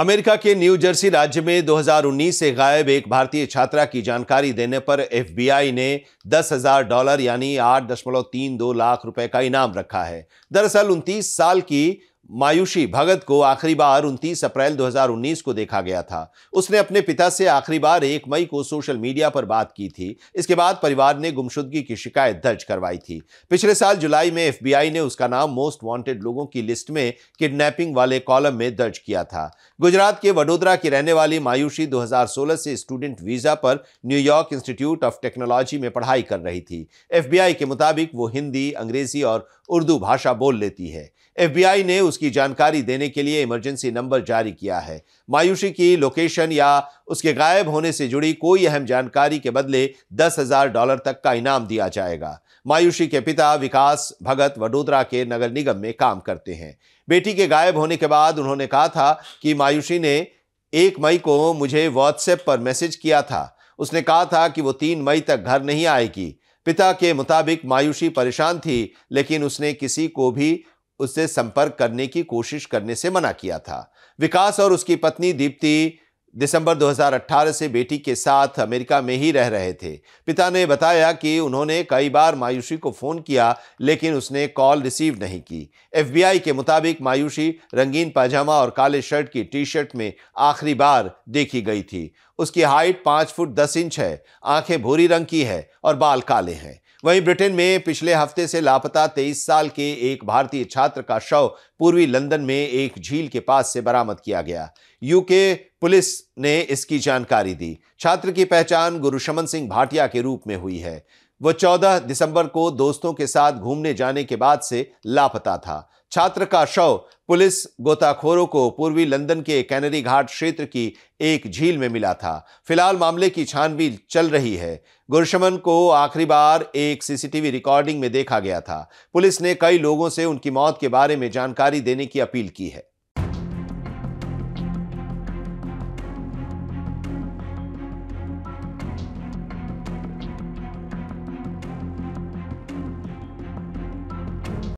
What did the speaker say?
America के new Jersey राज्य में 2019 से गायब एक भारतीय छात्रा की जानकारी देने पर एफबीआई ने दस हजार डॉलर यानी आठ दशमलव तीन दो लाख रुपए का इनाम रखा है दरअसल उनतीस साल की मायूशी भगत को आखिरी बार 29 अप्रैल 2019 को देखा गया था उसने अपने पिता से आखिरी बार एक मई को सोशल मीडिया पर बात की थी इसके बाद परिवार ने गुमशुदगी की शिकायत दर्ज करवाई थी पिछले साल जुलाई में एफबीआई ने उसका नाम मोस्ट वांटेड लोगों की लिस्ट में किडनैपिंग वाले कॉलम में दर्ज किया था गुजरात के वडोदरा की रहने वाली मायूशी दो से स्टूडेंट वीजा पर न्यूयॉर्क इंस्टीट्यूट ऑफ टेक्नोलॉजी में पढ़ाई कर रही थी एफ के मुताबिक वो हिंदी अंग्रेजी और उर्दू भाषा बोल लेती है एफ ने उसकी उसकी जानकारी देने के लिए इमरजेंसी नंबर जारी किया है मायूशी की लोकेशन या उसके गायब होने से जुड़ी कोई अहम जानकारी के बदले दस हज़ार डॉलर तक का इनाम दिया जाएगा मायूशी के पिता विकास भगत वडोदरा के नगर निगम में काम करते हैं बेटी के गायब होने के बाद उन्होंने कहा था कि मायूशी ने एक मई को मुझे व्हाट्सएप पर मैसेज किया था उसने कहा था कि वो तीन मई तक घर नहीं आएगी पिता के मुताबिक मायूशी परेशान थी लेकिन उसने किसी को भी उससे संपर्क करने की कोशिश करने से मना किया था विकास और उसकी पत्नी दीप्ति दिसंबर 2018 से बेटी के साथ अमेरिका में ही रह रहे थे पिता ने बताया कि उन्होंने कई बार मायूषी को फ़ोन किया लेकिन उसने कॉल रिसीव नहीं की एफबीआई के मुताबिक मायूषी रंगीन पाजामा और काले शर्ट की टी शर्ट में आखिरी बार देखी गई थी उसकी हाइट पाँच फुट दस इंच है आंखें भूरी रंग की है और बाल काले हैं वहीं ब्रिटेन में पिछले हफ्ते से लापता तेईस साल के एक भारतीय छात्र का शव पूर्वी लंदन में एक झील के पास से बरामद किया गया यूके पुलिस ने इसकी जानकारी दी छात्र की पहचान गुरुशमन सिंह भाटिया के रूप में हुई है वह 14 दिसंबर को दोस्तों के साथ घूमने जाने के बाद से लापता था छात्र का शव पुलिस गोताखोरों को पूर्वी लंदन के कैनरी घाट क्षेत्र की एक झील में मिला था फिलहाल मामले की छानबीन चल रही है गुरशमन को आखिरी बार एक सीसीटीवी रिकॉर्डिंग में देखा गया था पुलिस ने कई लोगों से उनकी मौत के बारे में जानकारी देने की अपील की है